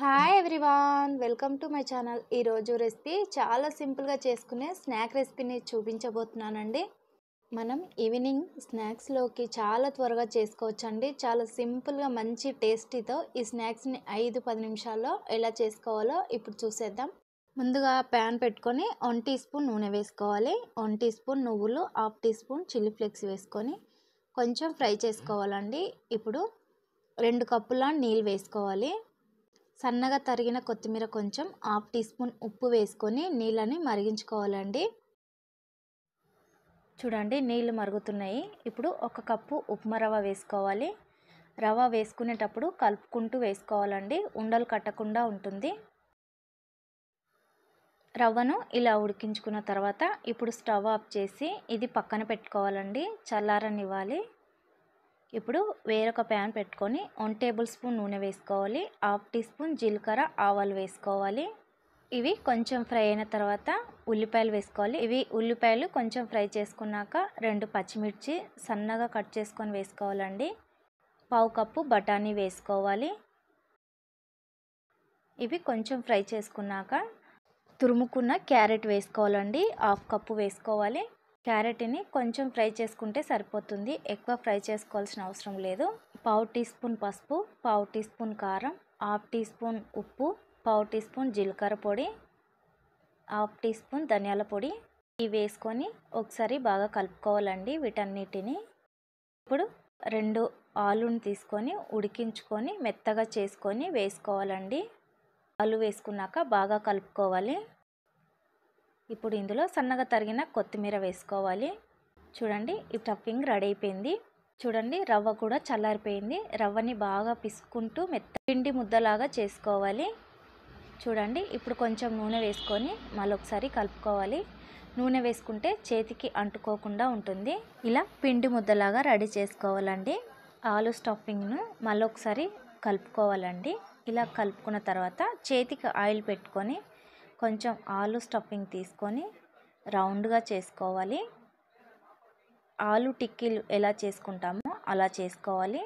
hi everyone welcome to my channel ఈరోజు recipe చాలా సింపుల్గా చేసుకునే స్నాక్ రెసిపీని చూపించబోతున్నానండి మనం ఈవినింగ్ స్నాక్స్లోకి చాలా త్వరగా చేసుకోవచ్చండి చాలా సింపుల్గా మంచి టేస్టీతో ఈ స్నాక్స్ని ఐదు పది నిమిషాల్లో ఎలా చేసుకోవాలో ఇప్పుడు చూసేద్దాం ముందుగా ప్యాన్ పెట్టుకొని వన్ టీ స్పూన్ నూనె వేసుకోవాలి వన్ టీ స్పూన్ నువ్వులు half teaspoon chilli flakes వేసుకొని కొంచెం ఫ్రై చేసుకోవాలండి ఇప్పుడు రెండు కప్పుల నీళ్ళు వేసుకోవాలి సన్నగా తరిగిన కొత్తిమీర కొంచెం హాఫ్ టీ స్పూన్ ఉప్పు వేసుకొని నీళ్ళని మరిగించుకోవాలండి చూడండి నీళ్ళు మరుగుతున్నాయి ఇప్పుడు ఒక కప్పు ఉప్మా రవ వేసుకోవాలి రవ వేసుకునేటప్పుడు కలుపుకుంటూ వేసుకోవాలండి ఉండలు కట్టకుండా ఉంటుంది రవ్వను ఇలా ఉడికించుకున్న తర్వాత ఇప్పుడు స్టవ్ ఆఫ్ చేసి ఇది పక్కన పెట్టుకోవాలండి చల్లారనివ్వాలి ఇప్పుడు వేరొక ప్యాన్ పెట్టుకొని వన్ టేబుల్ స్పూన్ నూనె వేసుకోవాలి హాఫ్ టీ స్పూన్ జీలకర్ర ఆవాలు వేసుకోవాలి ఇవి కొంచెం ఫ్రై అయిన తర్వాత ఉల్లిపాయలు వేసుకోవాలి ఇవి ఉల్లిపాయలు కొంచెం ఫ్రై చేసుకున్నాక రెండు పచ్చిమిర్చి సన్నగా కట్ చేసుకొని వేసుకోవాలండి పావు కప్పు బఠానీ వేసుకోవాలి ఇవి కొంచెం ఫ్రై చేసుకున్నాక తురుముకున్న క్యారెట్ వేసుకోవాలండి హాఫ్ కప్పు వేసుకోవాలి క్యారెట్ని కొంచెం ఫ్రై చేసుకుంటే సరిపోతుంది ఎక్కువ ఫ్రై చేసుకోవాల్సిన అవసరం లేదు పావు టీ స్పూన్ పసుపు పావు టీ స్పూన్ కారం హాఫ్ టీ స్పూన్ ఉప్పు పావు టీ స్పూన్ జీలకర్ర పొడి హాఫ్ టీ స్పూన్ ధనియాల పొడి ఇవి వేసుకొని ఒకసారి బాగా కలుపుకోవాలండి వీటన్నిటిని ఇప్పుడు రెండు ఆలుని తీసుకొని ఉడికించుకొని మెత్తగా చేసుకొని వేసుకోవాలండి ఆలు వేసుకున్నాక బాగా కలుపుకోవాలి ఇప్పుడు ఇందులో సన్నగా తరిగిన కొత్తిమీర వేసుకోవాలి చూడండి ఈ టఫింగ్ రెడీ అయిపోయింది చూడండి రవ్వ కూడా చల్లారిపోయింది రవ్వని బాగా పిసుకుంటూ మెత్త పిండి ముద్దలాగా చేసుకోవాలి చూడండి ఇప్పుడు కొంచెం నూనె వేసుకొని మళ్ళొకసారి కలుపుకోవాలి నూనె వేసుకుంటే చేతికి అంటుకోకుండా ఉంటుంది ఇలా పిండి ముద్దలాగా రెడీ చేసుకోవాలండి ఆలు స్టఫింగ్ను మళ్ళొకసారి కలుపుకోవాలండి ఇలా కలుపుకున్న తర్వాత చేతికి ఆయిల్ పెట్టుకొని కొంచెం ఆలు స్టఫింగ్ తీసుకొని రౌండ్గా చేసుకోవాలి ఆలు టిక్కీలు ఎలా చేసుకుంటామో అలా చేసుకోవాలి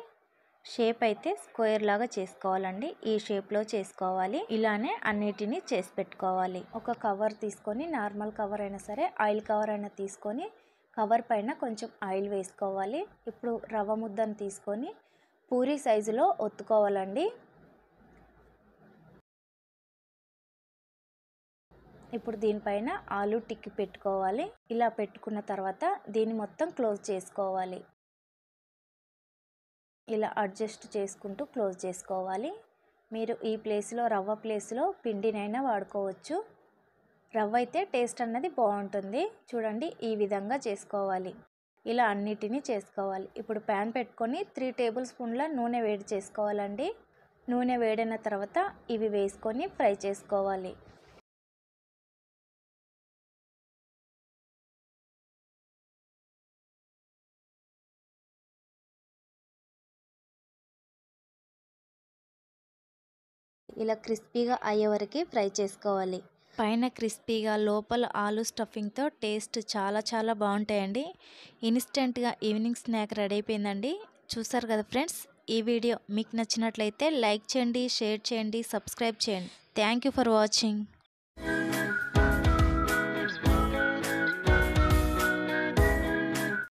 షేప్ అయితే స్క్వేర్ లాగా చేసుకోవాలండి ఈ షేప్లో చేసుకోవాలి ఇలానే అన్నిటిని చేసి పెట్టుకోవాలి ఒక కవర్ తీసుకొని నార్మల్ కవర్ అయినా సరే ఆయిల్ కవర్ అయినా తీసుకొని కవర్ పైన కొంచెం ఆయిల్ వేసుకోవాలి ఇప్పుడు రవ్వ ముద్దను తీసుకొని పూరి సైజులో ఒత్తుకోవాలండి ఇప్పుడు దీనిపైన ఆలు టిక్కి పెట్టుకోవాలి ఇలా పెట్టుకున్న తర్వాత దీన్ని మొత్తం క్లోజ్ చేసుకోవాలి ఇలా అడ్జస్ట్ చేసుకుంటూ క్లోజ్ చేసుకోవాలి మీరు ఈ ప్లేస్లో రవ్వ ప్లేస్లో పిండినైనా వాడుకోవచ్చు రవ్వ అయితే టేస్ట్ అన్నది బాగుంటుంది చూడండి ఈ విధంగా చేసుకోవాలి ఇలా అన్నిటినీ చేసుకోవాలి ఇప్పుడు ప్యాన్ పెట్టుకొని త్రీ టేబుల్ స్పూన్ల నూనె వేడి చేసుకోవాలండి నూనె వేడైన తర్వాత ఇవి వేసుకొని ఫ్రై చేసుకోవాలి ఇలా క్రిస్పీగా అయ్యే వరకు ఫ్రై చేసుకోవాలి పైన క్రిస్పీగా లోపల ఆలు స్టఫింగ్తో టేస్ట్ చాలా చాలా బాగుంటాయండి ఇన్స్టెంట్గా ఈవినింగ్ స్నాక్ రెడీ అయిపోయిందండి చూసారు కదా ఫ్రెండ్స్ ఈ వీడియో మీకు నచ్చినట్లయితే లైక్ చేయండి షేర్ చేయండి సబ్స్క్రైబ్ చేయండి థ్యాంక్ ఫర్ వాచింగ్